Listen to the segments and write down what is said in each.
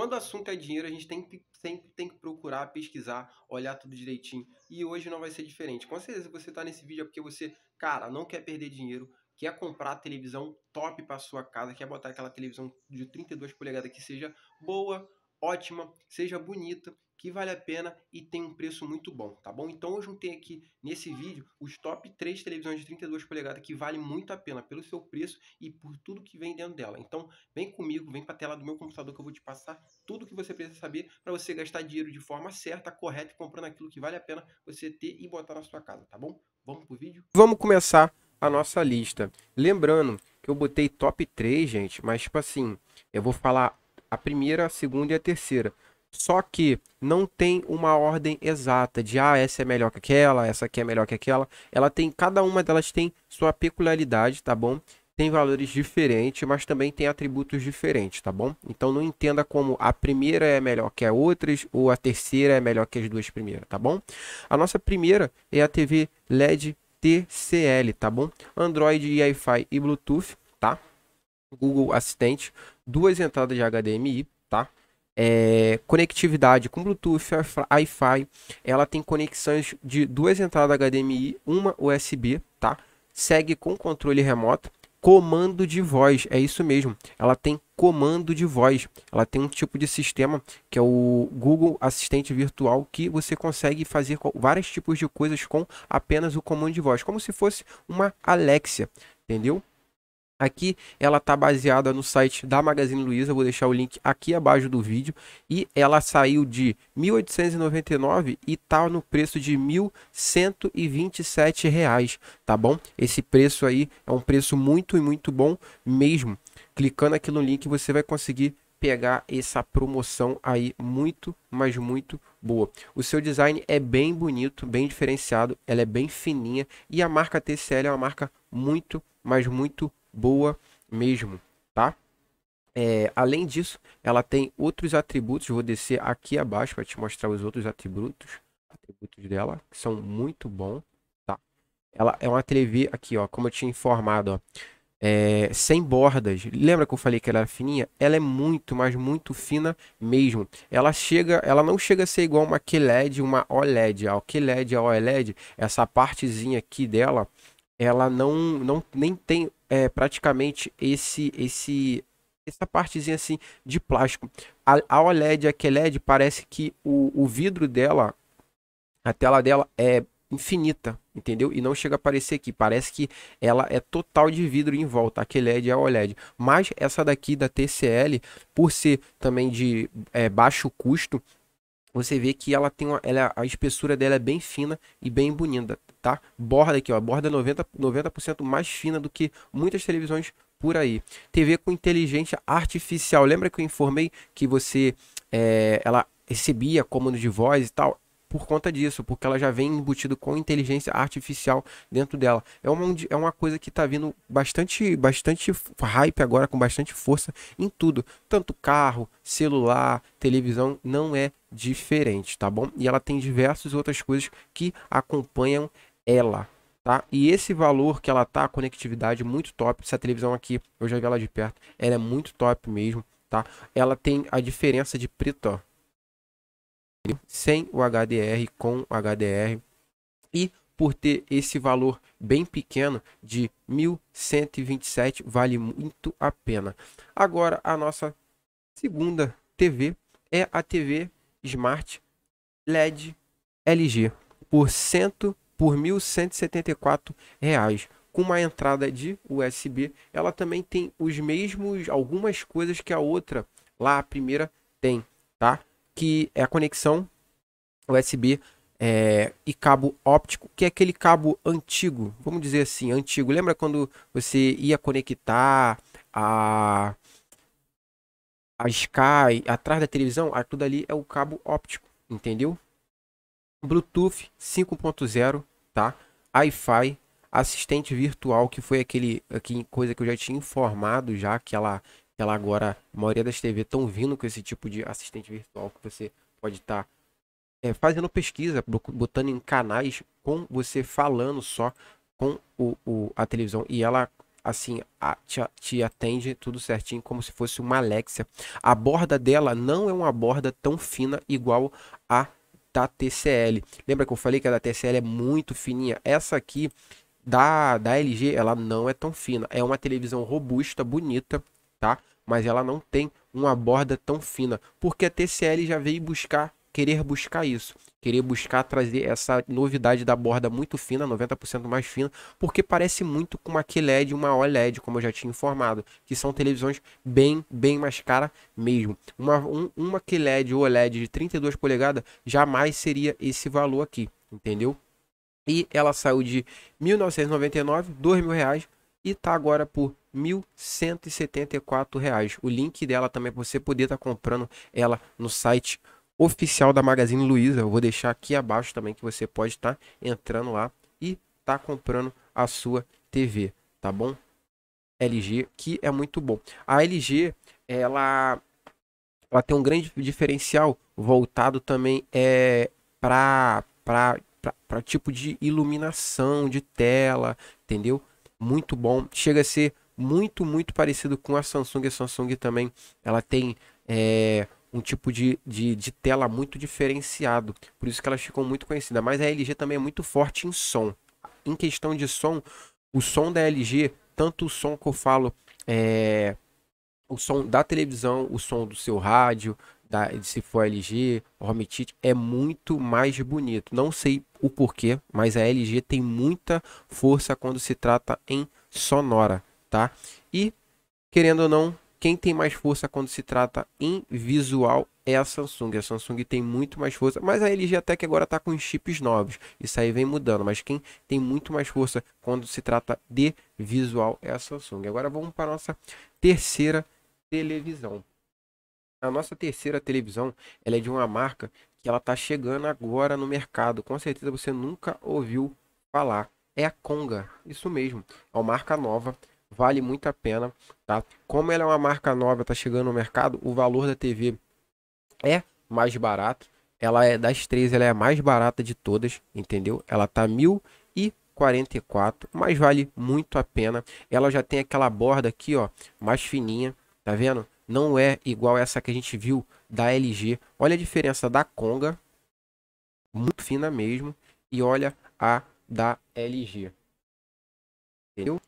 Quando o assunto é dinheiro, a gente tem que, sempre tem que procurar, pesquisar, olhar tudo direitinho. E hoje não vai ser diferente. Com certeza você está nesse vídeo é porque você, cara, não quer perder dinheiro, quer comprar a televisão top para sua casa, quer botar aquela televisão de 32 polegadas que seja boa, ótima, seja bonita, que vale a pena e tem um preço muito bom, tá bom? Então eu juntei aqui nesse vídeo os top 3 televisões de 32 polegadas que vale muito a pena pelo seu preço e por tudo que vem dentro dela. Então vem comigo, vem para a tela do meu computador que eu vou te passar tudo que você precisa saber para você gastar dinheiro de forma certa, correta, comprando aquilo que vale a pena você ter e botar na sua casa, tá bom? Vamos pro vídeo? Vamos começar a nossa lista. Lembrando que eu botei top 3, gente, mas tipo assim, eu vou falar a primeira, a segunda e a terceira. Só que não tem uma ordem exata de ah, essa é melhor que aquela, essa aqui é melhor que aquela. Ela tem, cada uma delas tem sua peculiaridade, tá bom? Tem valores diferentes, mas também tem atributos diferentes, tá bom? Então não entenda como a primeira é melhor que a outras ou a terceira é melhor que as duas primeiras, tá bom? A nossa primeira é a TV LED TCL, tá bom? Android, Wi-Fi e Bluetooth, tá? Google Assistente, duas entradas de HDMI, tá? é, conectividade com Bluetooth, Wi-Fi. Ela tem conexões de duas entradas HDMI, uma USB, tá? Segue com controle remoto. Comando de voz, é isso mesmo. Ela tem comando de voz. Ela tem um tipo de sistema que é o Google Assistente Virtual que você consegue fazer vários tipos de coisas com apenas o comando de voz, como se fosse uma Alexia, entendeu? Aqui ela está baseada no site da Magazine Luiza, vou deixar o link aqui abaixo do vídeo. E ela saiu de 1.899 e está no preço de R$ 1.127, tá bom? Esse preço aí é um preço muito e muito bom mesmo. Clicando aqui no link você vai conseguir pegar essa promoção aí muito, mas muito boa. O seu design é bem bonito, bem diferenciado, ela é bem fininha e a marca TCL é uma marca muito, mas muito boa mesmo, tá? É, além disso, ela tem outros atributos. Vou descer aqui abaixo para te mostrar os outros atributos, atributos dela, que são muito bons, tá? Ela é uma TV aqui, ó, como eu tinha informado, ó, é, sem bordas. Lembra que eu falei que ela era fininha? Ela é muito, mas muito fina mesmo. Ela chega, ela não chega a ser igual uma QLED, uma OLED. A QLED, a OLED, essa partezinha aqui dela ela não, não nem tem é, praticamente esse esse essa partezinha assim de plástico. A, a OLED, a QLED, parece que o, o vidro dela, a tela dela é infinita, entendeu? E não chega a aparecer aqui. Parece que ela é total de vidro em volta, a QLED e a OLED. Mas essa daqui da TCL, por ser também de é, baixo custo, você vê que ela tem uma, ela, a espessura dela é bem fina e bem bonita, tá? Borda aqui, ó, borda 90%, 90 mais fina do que muitas televisões por aí. TV com inteligência artificial. Lembra que eu informei que você é, ela recebia comando de voz e tal? por conta disso, porque ela já vem embutido com inteligência artificial dentro dela. É uma, é uma coisa que está vindo bastante, bastante hype agora, com bastante força em tudo. Tanto carro, celular, televisão, não é diferente, tá bom? E ela tem diversas outras coisas que acompanham ela. Tá? E esse valor que ela tá, a conectividade muito top. Essa televisão aqui, eu já vi ela de perto, ela é muito top mesmo, tá? Ela tem a diferença de preto, ó sem o HDR, com o HDR. E por ter esse valor bem pequeno de 1.127, vale muito a pena. Agora, a nossa segunda TV é a TV Smart LED LG por, cento, por R$ reais com uma entrada de USB. Ela também tem os mesmos algumas coisas que a outra lá a primeira tem, tá? que é a conexão USB é, e cabo óptico, que é aquele cabo antigo, vamos dizer assim, antigo. Lembra quando você ia conectar a, a Sky atrás da televisão? Ah, tudo ali é o cabo óptico, entendeu? Bluetooth 5.0, tá? Wi-Fi, assistente virtual, que foi aquele aqui, coisa que eu já tinha informado já, que ela ela agora a maioria das TV estão vindo com esse tipo de assistente virtual que você pode estar tá, é, fazendo pesquisa, botando em canais com você falando só com o, o a televisão e ela assim a, te, te atende tudo certinho como se fosse uma Alexia. A borda dela não é uma borda tão fina igual a da TCL. Lembra que eu falei que a da TCL é muito fininha? Essa aqui da, da LG, ela não é tão fina. É uma televisão robusta, bonita, tá? Mas ela não tem uma borda tão fina, porque a TCL já veio buscar, querer buscar isso, querer buscar trazer essa novidade da borda muito fina, 90% mais fina, porque parece muito com uma QLED e uma OLED, como eu já tinha informado, que são televisões bem, bem mais cara mesmo. Uma, um, uma QLED ou OLED de 32 polegadas jamais seria esse valor aqui, entendeu? E ela saiu de 1999, R$ mil reais, e tá agora por 1.174 reais. O link dela também para você poder estar tá comprando ela no site oficial da Magazine Luiza. Eu vou deixar aqui abaixo também que você pode estar tá entrando lá e tá comprando a sua TV, tá bom? LG, que é muito bom. A LG, ela, ela tem um grande diferencial voltado também é para para tipo de iluminação de tela, entendeu? Muito bom. Chega a ser muito, muito parecido com a Samsung. A Samsung também ela tem é, um tipo de, de, de, tela muito diferenciado. Por isso que elas ficam muito conhecidas. Mas a LG também é muito forte em som. Em questão de som, o som da LG, tanto o som que eu falo, é, o som da televisão, o som do seu rádio, da, se for LG, home kit, é muito mais bonito. Não sei o porquê, mas a LG tem muita força quando se trata em sonora tá? E, querendo ou não, quem tem mais força quando se trata em visual é a Samsung. A Samsung tem muito mais força, mas a LG até que agora está com chips novos. Isso aí vem mudando, mas quem tem muito mais força quando se trata de visual é a Samsung. Agora vamos para a nossa terceira televisão. A nossa terceira televisão, ela é de uma marca que ela está chegando agora no mercado. Com certeza você nunca ouviu falar. É a Conga, isso mesmo. É uma marca nova vale muito a pena, tá? Como ela é uma marca nova, tá chegando no mercado, o valor da TV é mais barato. Ela é das três, ela é a mais barata de todas, entendeu? Ela tá mil e 44, mas vale muito a pena. Ela já tem aquela borda aqui, ó, mais fininha, tá vendo? Não é igual essa que a gente viu da LG. Olha a diferença da Conga, muito fina mesmo, e olha a da LG. Entendeu?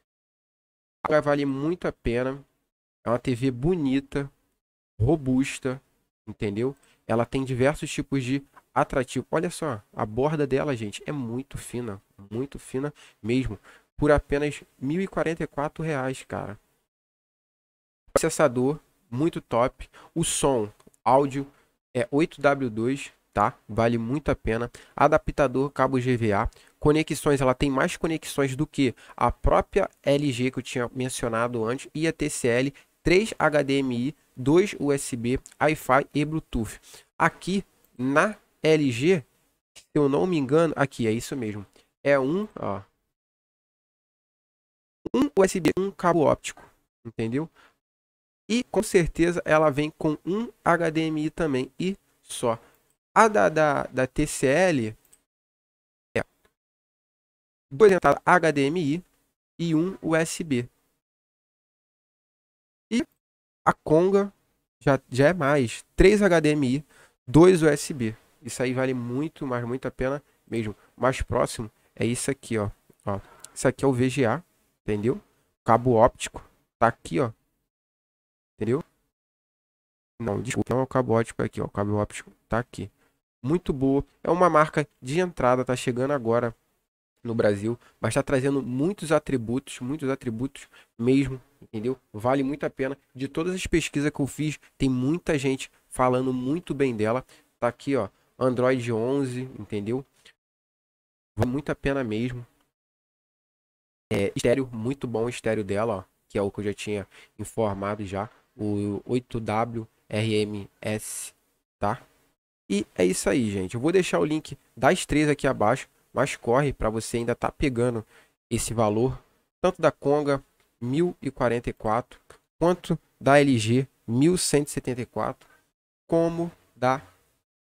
paga vale muito a pena. É uma TV bonita, robusta, entendeu? Ela tem diversos tipos de atrativo. Olha só, a borda dela, gente, é muito fina, muito fina mesmo, por apenas R$ reais cara. Processador muito top, o som, áudio é 8W2, tá? Vale muito a pena. Adaptador cabo GVA. Conexões, ela tem mais conexões do que a própria LG que eu tinha mencionado antes e a TCL, 3 HDMI, 2 USB, Wi-Fi e Bluetooth. Aqui na LG, se eu não me engano, aqui é isso mesmo. É um, ó, um USB, um cabo óptico, entendeu? E com certeza ela vem com um HDMI também e só. A da, da, da TCL é dois entradas HDMI e um USB. E a Conga já, já é mais. 3 HDMI, 2 USB. Isso aí vale muito, mas muito a pena mesmo. Mais próximo é isso aqui, ó. ó. Isso aqui é o VGA, entendeu? Cabo óptico. Tá aqui, ó. Entendeu? Não, desculpa, não é o cabo óptico aqui, ó. O cabo óptico tá aqui muito boa. É uma marca de entrada, tá chegando agora no Brasil, mas está trazendo muitos atributos, muitos atributos mesmo, entendeu? Vale muito a pena. De todas as pesquisas que eu fiz, tem muita gente falando muito bem dela. Tá aqui, ó, Android 11, entendeu? Vale muito a pena mesmo. É, estéreo, muito bom o estéreo dela, ó, que é o que eu já tinha informado já, o 8W RMS, tá? E é isso aí, gente. Eu vou deixar o link das três aqui abaixo, mas corre para você ainda tá pegando esse valor, tanto da Conga 1044, quanto da LG 1174, como da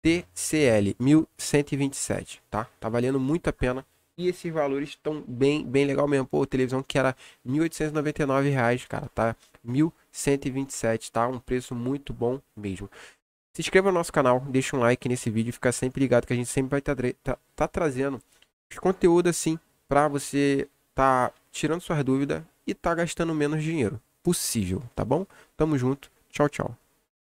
TCL 1127, tá? Tá valendo muito a pena e esses valores estão bem, bem legal mesmo. Pô, televisão que era R$ 1.899, cara, tá? 1.127, tá? Um preço muito bom mesmo. Se inscreva no nosso canal, deixa um like nesse vídeo, fica sempre ligado que a gente sempre vai estar tá, tá, tá trazendo conteúdo assim para você tá tirando suas dúvidas e tá gastando menos dinheiro possível, tá bom? Tamo junto, tchau, tchau.